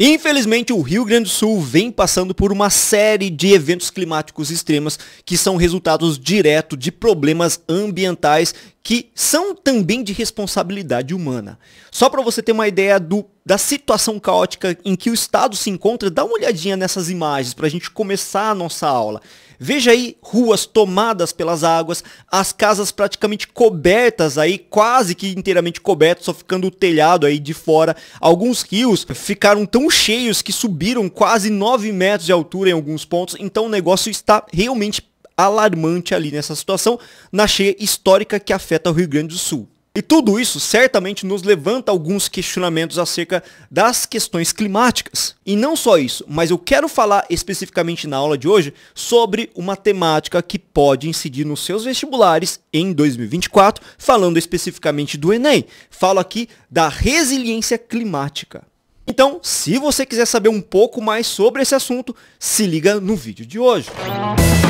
Infelizmente, o Rio Grande do Sul vem passando por uma série de eventos climáticos extremos que são resultados direto de problemas ambientais que são também de responsabilidade humana. Só para você ter uma ideia do, da situação caótica em que o estado se encontra, dá uma olhadinha nessas imagens para a gente começar a nossa aula. Veja aí ruas tomadas pelas águas, as casas praticamente cobertas aí, quase que inteiramente cobertas, só ficando o telhado aí de fora. Alguns rios ficaram tão cheios que subiram quase 9 metros de altura em alguns pontos, então o negócio está realmente alarmante ali nessa situação, na cheia histórica que afeta o Rio Grande do Sul. E tudo isso certamente nos levanta alguns questionamentos acerca das questões climáticas. E não só isso, mas eu quero falar especificamente na aula de hoje sobre uma temática que pode incidir nos seus vestibulares em 2024, falando especificamente do Enem. Falo aqui da resiliência climática. Então, se você quiser saber um pouco mais sobre esse assunto, se liga no vídeo de hoje. Música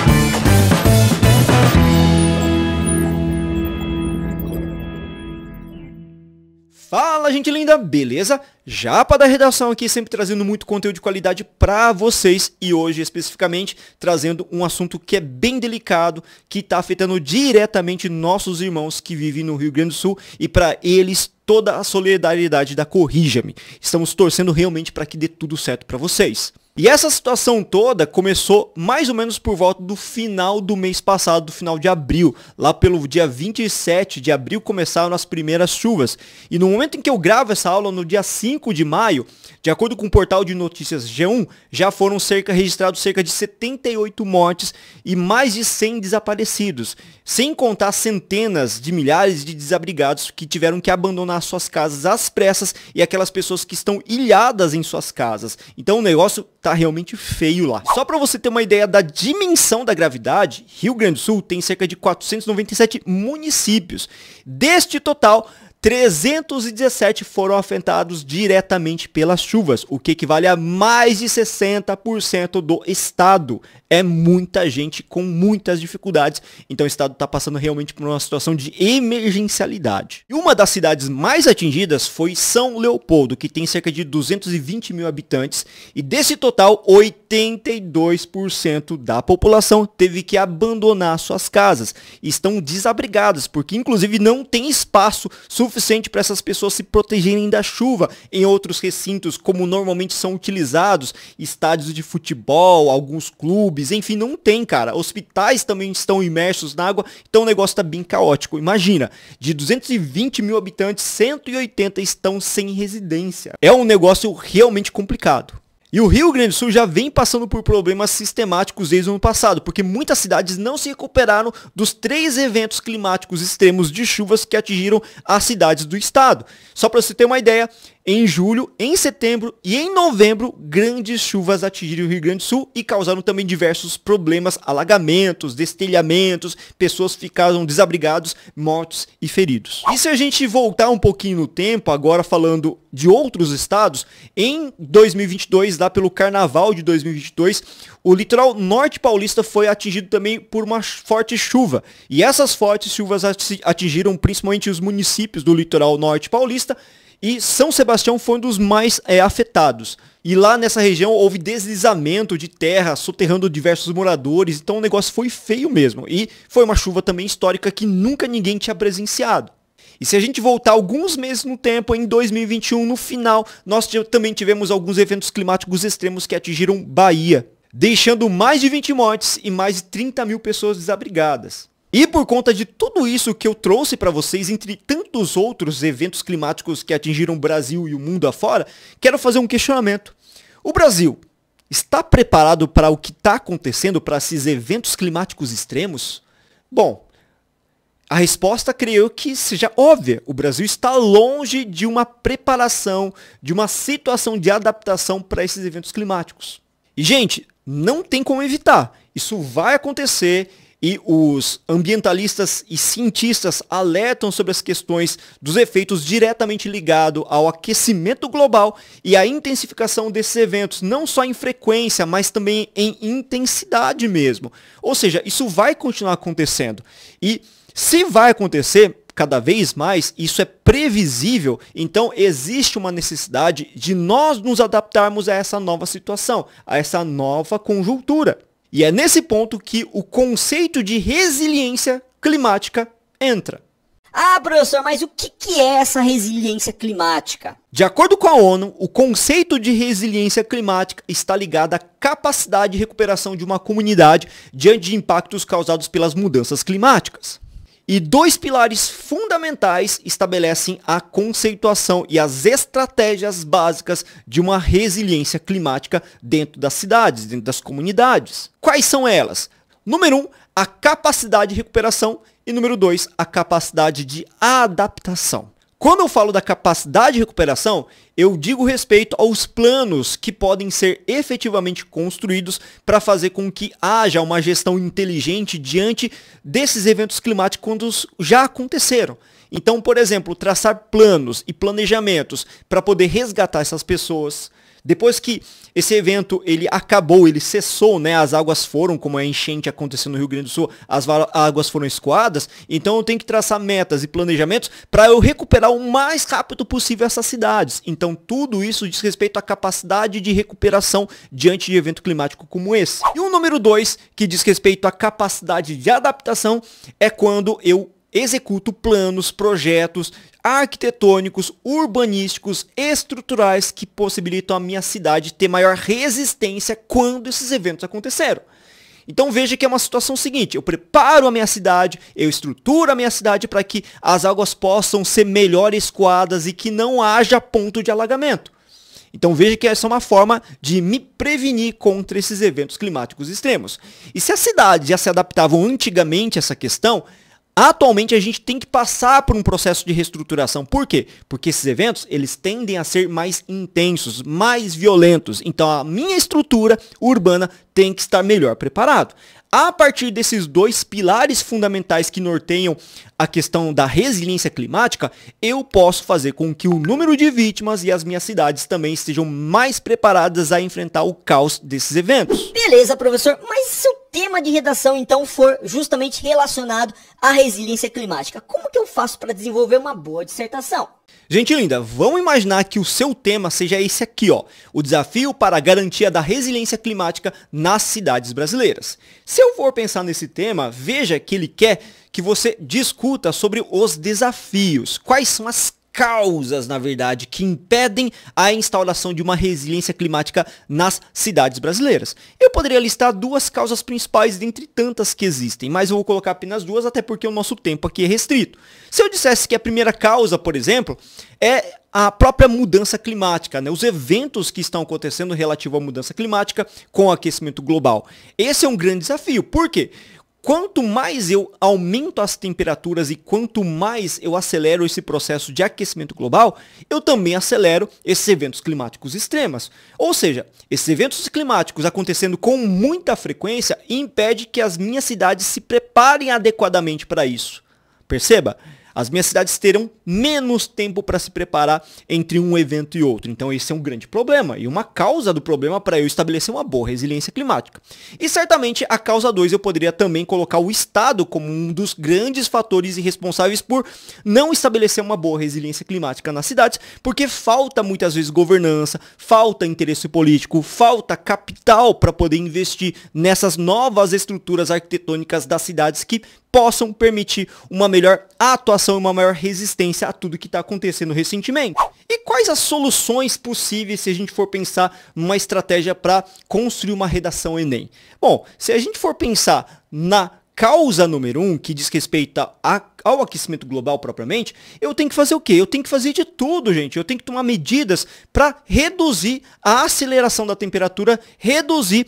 Fala gente linda, beleza? Japa da Redação aqui, sempre trazendo muito conteúdo de qualidade para vocês e hoje especificamente trazendo um assunto que é bem delicado, que está afetando diretamente nossos irmãos que vivem no Rio Grande do Sul e para eles toda a solidariedade da Corrija-me. Estamos torcendo realmente para que dê tudo certo para vocês. E essa situação toda começou mais ou menos por volta do final do mês passado, do final de abril. Lá pelo dia 27 de abril começaram as primeiras chuvas. E no momento em que eu gravo essa aula, no dia 5 de maio, de acordo com o portal de notícias G1, já foram cerca, registrados cerca de 78 mortes e mais de 100 desaparecidos, sem contar centenas de milhares de desabrigados que tiveram que abandonar suas casas às pressas e aquelas pessoas que estão ilhadas em suas casas. Então o negócio tá realmente feio lá. Só para você ter uma ideia da dimensão da gravidade, Rio Grande do Sul tem cerca de 497 municípios. Deste total, 317 foram afetados diretamente pelas chuvas, o que equivale a mais de 60% do estado. É muita gente com muitas dificuldades, então o estado está passando realmente por uma situação de emergencialidade. E uma das cidades mais atingidas foi São Leopoldo, que tem cerca de 220 mil habitantes, e desse total, 80 82% da população teve que abandonar suas casas. Estão desabrigadas, porque inclusive não tem espaço suficiente para essas pessoas se protegerem da chuva. Em outros recintos, como normalmente são utilizados, estádios de futebol, alguns clubes, enfim, não tem, cara. Hospitais também estão imersos na água, então o negócio está bem caótico. Imagina, de 220 mil habitantes, 180 estão sem residência. É um negócio realmente complicado. E o Rio Grande do Sul já vem passando por problemas sistemáticos desde o ano passado, porque muitas cidades não se recuperaram dos três eventos climáticos extremos de chuvas que atingiram as cidades do estado. Só para você ter uma ideia, em julho, em setembro e em novembro, grandes chuvas atingiram o Rio Grande do Sul e causaram também diversos problemas, alagamentos, destelhamentos, pessoas ficaram desabrigados, mortos e feridos. E se a gente voltar um pouquinho no tempo, agora falando de outros estados, em 2022, lá pelo carnaval de 2022, o litoral norte paulista foi atingido também por uma forte chuva. E essas fortes chuvas atingiram principalmente os municípios do litoral norte paulista e São Sebastião foi um dos mais é, afetados. E lá nessa região houve deslizamento de terra, soterrando diversos moradores, então o negócio foi feio mesmo. E foi uma chuva também histórica que nunca ninguém tinha presenciado. E se a gente voltar alguns meses no tempo, em 2021, no final, nós também tivemos alguns eventos climáticos extremos que atingiram Bahia, deixando mais de 20 mortes e mais de 30 mil pessoas desabrigadas. E por conta de tudo isso que eu trouxe para vocês, entre tantos outros eventos climáticos que atingiram o Brasil e o mundo afora, quero fazer um questionamento. O Brasil está preparado para o que está acontecendo, para esses eventos climáticos extremos? Bom, a resposta creio que seja óbvia. O Brasil está longe de uma preparação, de uma situação de adaptação para esses eventos climáticos. E, gente, não tem como evitar. Isso vai acontecer e os ambientalistas e cientistas alertam sobre as questões dos efeitos diretamente ligados ao aquecimento global e à intensificação desses eventos, não só em frequência, mas também em intensidade mesmo. Ou seja, isso vai continuar acontecendo. E se vai acontecer, cada vez mais, isso é previsível, então existe uma necessidade de nós nos adaptarmos a essa nova situação, a essa nova conjuntura. E é nesse ponto que o conceito de resiliência climática entra. Ah, professor, mas o que, que é essa resiliência climática? De acordo com a ONU, o conceito de resiliência climática está ligado à capacidade de recuperação de uma comunidade diante de impactos causados pelas mudanças climáticas. E dois pilares fundamentais estabelecem a conceituação e as estratégias básicas de uma resiliência climática dentro das cidades, dentro das comunidades. Quais são elas? Número 1, um, a capacidade de recuperação e número 2, a capacidade de adaptação. Quando eu falo da capacidade de recuperação, eu digo respeito aos planos que podem ser efetivamente construídos para fazer com que haja uma gestão inteligente diante desses eventos climáticos quando já aconteceram. Então, por exemplo, traçar planos e planejamentos para poder resgatar essas pessoas, depois que esse evento ele acabou, ele cessou, né? As águas foram, como a enchente aconteceu no Rio Grande do Sul, as águas foram escoadas. Então eu tenho que traçar metas e planejamentos para eu recuperar o mais rápido possível essas cidades. Então tudo isso diz respeito à capacidade de recuperação diante de evento climático como esse. E o número 2, que diz respeito à capacidade de adaptação, é quando eu executo planos, projetos arquitetônicos, urbanísticos, estruturais que possibilitam a minha cidade ter maior resistência quando esses eventos aconteceram. Então veja que é uma situação seguinte, eu preparo a minha cidade, eu estruturo a minha cidade para que as águas possam ser melhor escoadas e que não haja ponto de alagamento. Então veja que essa é uma forma de me prevenir contra esses eventos climáticos extremos. E se as cidades já se adaptavam antigamente a essa questão, Atualmente a gente tem que passar por um processo de reestruturação. Por quê? Porque esses eventos, eles tendem a ser mais intensos, mais violentos. Então a minha estrutura urbana tem que estar melhor preparado. A partir desses dois pilares fundamentais que norteiam a questão da resiliência climática, eu posso fazer com que o número de vítimas e as minhas cidades também estejam mais preparadas a enfrentar o caos desses eventos. Beleza, professor, mas se o tema de redação então for justamente relacionado à resiliência climática, como que eu faço para desenvolver uma boa dissertação? Gente linda, vamos imaginar que o seu tema seja esse aqui, ó, o desafio para a garantia da resiliência climática nas cidades brasileiras. Se eu for pensar nesse tema, veja que ele quer que você discuta sobre os desafios, quais são as causas, na verdade, que impedem a instauração de uma resiliência climática nas cidades brasileiras. Eu poderia listar duas causas principais dentre tantas que existem, mas eu vou colocar apenas duas, até porque o nosso tempo aqui é restrito. Se eu dissesse que a primeira causa, por exemplo, é a própria mudança climática, né? os eventos que estão acontecendo relativo à mudança climática com o aquecimento global. Esse é um grande desafio. Por quê? Quanto mais eu aumento as temperaturas e quanto mais eu acelero esse processo de aquecimento global, eu também acelero esses eventos climáticos extremos. Ou seja, esses eventos climáticos acontecendo com muita frequência impede que as minhas cidades se preparem adequadamente para isso. Perceba? As minhas cidades terão menos tempo para se preparar entre um evento e outro. Então esse é um grande problema e uma causa do problema para eu estabelecer uma boa resiliência climática. E certamente a causa 2 eu poderia também colocar o Estado como um dos grandes fatores responsáveis por não estabelecer uma boa resiliência climática nas cidades, porque falta muitas vezes governança, falta interesse político, falta capital para poder investir nessas novas estruturas arquitetônicas das cidades que possam permitir uma melhor atuação adaptação e uma maior resistência a tudo que está acontecendo recentemente. E quais as soluções possíveis se a gente for pensar numa estratégia para construir uma redação Enem? Bom, se a gente for pensar na causa número um, que diz respeito a, ao aquecimento global propriamente, eu tenho que fazer o quê? Eu tenho que fazer de tudo, gente. Eu tenho que tomar medidas para reduzir a aceleração da temperatura, reduzir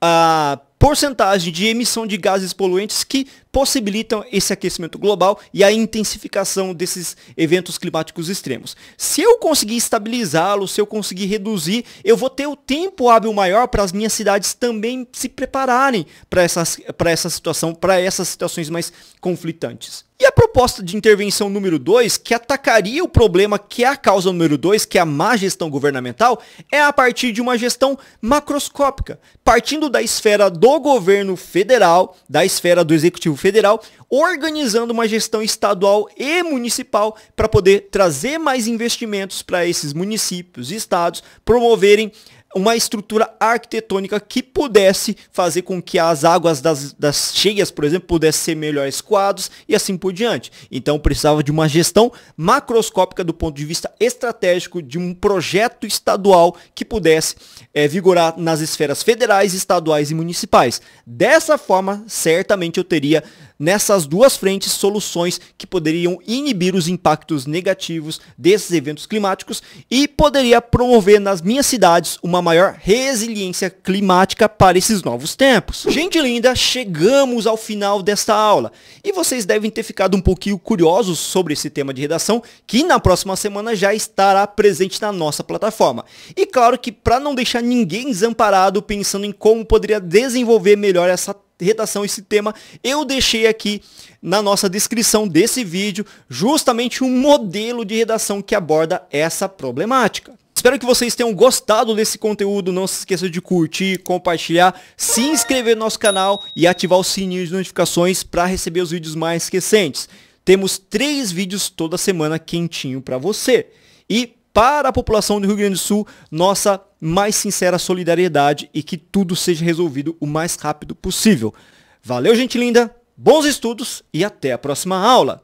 a porcentagem de emissão de gases poluentes que possibilitam esse aquecimento global e a intensificação desses eventos climáticos extremos. Se eu conseguir estabilizá-lo, se eu conseguir reduzir, eu vou ter o tempo hábil maior para as minhas cidades também se prepararem para essa situação, para essas situações mais conflitantes. E a proposta de intervenção número 2, que atacaria o problema que é a causa número 2, que é a má gestão governamental, é a partir de uma gestão macroscópica, partindo da esfera do governo federal, da esfera do executivo federal, organizando uma gestão estadual e municipal para poder trazer mais investimentos para esses municípios e estados, promoverem uma estrutura arquitetônica que pudesse fazer com que as águas das, das cheias, por exemplo, pudessem ser melhor escoadas e assim por diante. Então precisava de uma gestão macroscópica do ponto de vista estratégico de um projeto estadual que pudesse é, vigorar nas esferas federais, estaduais e municipais. Dessa forma, certamente eu teria nessas duas frentes soluções que poderiam inibir os impactos negativos desses eventos climáticos e poderia promover nas minhas cidades uma maior resiliência climática para esses novos tempos. Gente linda, chegamos ao final desta aula e vocês devem ter ficado um pouquinho curiosos sobre esse tema de redação que na próxima semana já estará presente na nossa plataforma. E claro que para não deixar ninguém desamparado pensando em como poderia desenvolver melhor essa redação, esse tema, eu deixei aqui na nossa descrição desse vídeo justamente um modelo de redação que aborda essa problemática. Espero que vocês tenham gostado desse conteúdo. Não se esqueça de curtir, compartilhar, se inscrever no nosso canal e ativar o sininho de notificações para receber os vídeos mais recentes. Temos três vídeos toda semana quentinho para você. E para a população do Rio Grande do Sul, nossa mais sincera solidariedade e que tudo seja resolvido o mais rápido possível. Valeu, gente linda, bons estudos e até a próxima aula!